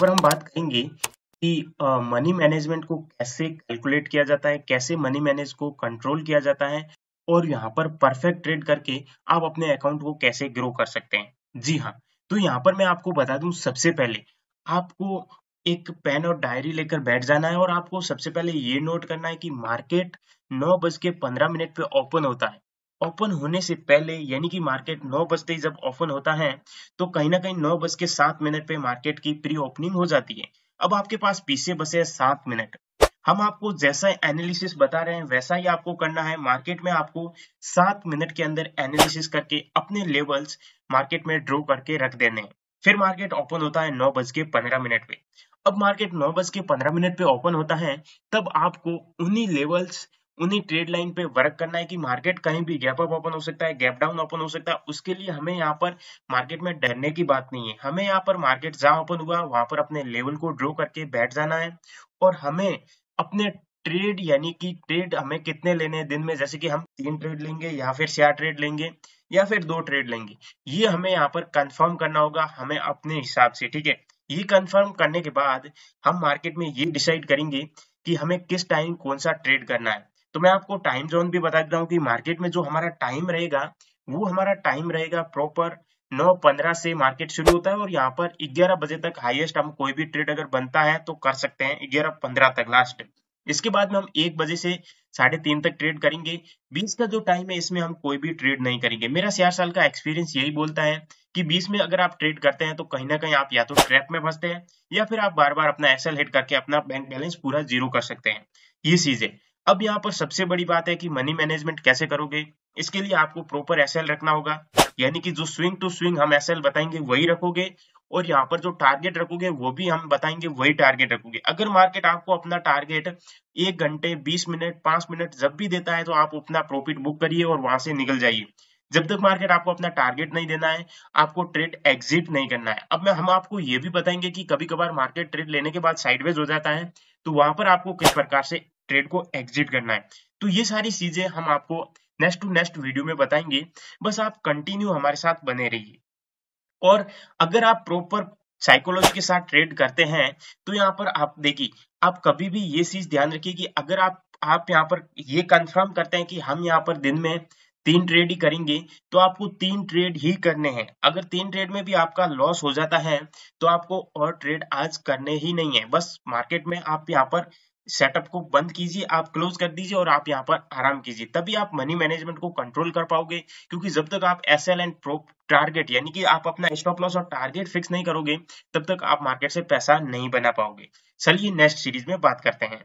पर हम बात करेंगे कि मनी मैनेजमेंट को कैसे कैलकुलेट किया जाता है कैसे मनी मैनेज को कंट्रोल किया जाता है और यहाँ पर परफेक्ट ट्रेड करके आप अपने अकाउंट को कैसे ग्रो कर सकते हैं जी हाँ तो यहाँ पर मैं आपको बता दूं सबसे पहले आपको एक पेन और डायरी लेकर बैठ जाना है और आपको सबसे पहले ये नोट करना है कि मार्केट नौ बज के पंद्रह मिनट पे ओपन होता है ओपन होने से पहले यानी कि मार्केट 9 बजते ही जब ओपन होता है तो कहीं ना कहीं 9 बज के सात मिनट पे मार्केट की प्री ओपनिंग हो जाती है अब आपके पास पीछे बसे सात मिनट हम आपको जैसा एनालिसिस बता रहे हैं वैसा ही आपको करना है मार्केट में आपको सात मिनट के अंदर एनालिसिस करके अपने लेवल्स मार्केट में ड्रॉ करके रख देने हैं फिर मार्केट ओपन होता है नौ बज के पंद्रह मिनट पे अब मार्केट नौ बज के पंद्रह मिनट पे ओपन होता है तब आपको उन्हीं लेवल्स उन्हीं ट्रेड लाइन पे वर्क करना है कि मार्केट कहीं भी गैप अप ओपन हो सकता है गैप डाउन ओपन हो सकता है उसके लिए हमें यहाँ पर मार्केट में डरने की बात नहीं है हमें यहाँ पर मार्केट जहां ओपन हुआ वहां पर अपने लेवल को ड्रॉ करके बैठ जाना है और हमें अपने ट्रेड यानी कि ट्रेड हमें कितने लेने हैं दिन में जैसे कि हम तीन ट्रेड लेंगे या फिर चार ट्रेड लेंगे या फिर दो ट्रेड लेंगे ये हमें यहाँ पर कंफर्म करना होगा हमें अपने हिसाब से ठीक है ये कंफर्म करने के बाद हम मार्केट में ये डिसाइड करेंगे कि हमें किस टाइम कौन सा ट्रेड करना है तो मैं आपको टाइम जोन भी बता देता हूँ कि मार्केट में जो हमारा टाइम रहेगा वो हमारा टाइम रहेगा प्रॉपर नौ पंद्रह से मार्केट शुरू होता है और यहाँ पर ग्यारह बजे तक हाईएस्ट हम कोई भी ट्रेड अगर बनता है तो कर सकते हैं ग्यारह पंद्रह तक लास्ट इसके बाद में हम एक बजे से साढ़े तीन तक ट्रेड करेंगे बीस का जो टाइम है इसमें हम कोई भी ट्रेड नहीं करेंगे मेरा चार साल का एक्सपीरियंस यही बोलता है कि बीस में अगर आप ट्रेड करते हैं तो कहीं ना कहीं आप या तो ट्रैप में फंसते हैं या फिर आप बार बार अपना एक्सेल हिट करके अपना बैंक बैलेंस पूरा जीरो कर सकते हैं ये चीज है अब यहाँ पर सबसे बड़ी बात है कि मनी मैनेजमेंट कैसे करोगे इसके लिए आपको प्रॉपर एसएल रखना होगा यानी कि जो स्विंग टू स्विंग हम एसएल बताएंगे वही रखोगे और यहाँ पर जो टारगेट रखोगे वो भी हम बताएंगे वही टारगेट रखोगे अगर मार्केट आपको अपना टारगेट एक घंटे बीस मिनट पांच मिनट जब भी देता है तो आप अपना प्रॉफिट बुक करिए और वहां से निकल जाइए जब तक मार्केट आपको अपना टारगेट नहीं देना है आपको ट्रेड एग्जिट नहीं करना है अब मैं हम आपको ये भी बताएंगे कि कभी कभार मार्केट ट्रेड लेने के बाद साइडवेज हो जाता है तो वहां पर आपको किस प्रकार से ट्रेड को एग्जिट करना है तो ये सारी चीजें हम आपको नेक्स्ट टू नेक्स्ट वीडियो में बताएंगे बस आप कंटिन्यू हमारे साथ बने रहिए और अगर आप प्रॉपर साइकोलॉजी के साथ ट्रेड करते हैं तो यहाँ पर आप देखिए आप कभी भी ये चीज ध्यान रखिए कि अगर आप आप यहाँ पर ये कंफर्म करते हैं कि हम यहाँ पर दिन में तीन ट्रेड ही करेंगे तो आपको तीन ट्रेड ही करने हैं अगर तीन ट्रेड में भी आपका लॉस हो जाता है तो आपको और ट्रेड आज करने ही नहीं है बस मार्केट में आप यहाँ पर सेटअप को बंद कीजिए आप क्लोज कर दीजिए और आप यहाँ पर आराम कीजिए तभी आप मनी मैनेजमेंट को कंट्रोल कर पाओगे क्योंकि जब तक आप S L and pro target यानी कि आप अपना स्टॉप लॉस और टारगेट फिक्स नहीं करोगे तब तक आप मार्केट से पैसा नहीं बना पाओगे चलिए नेक्स्ट सीरीज में बात करते हैं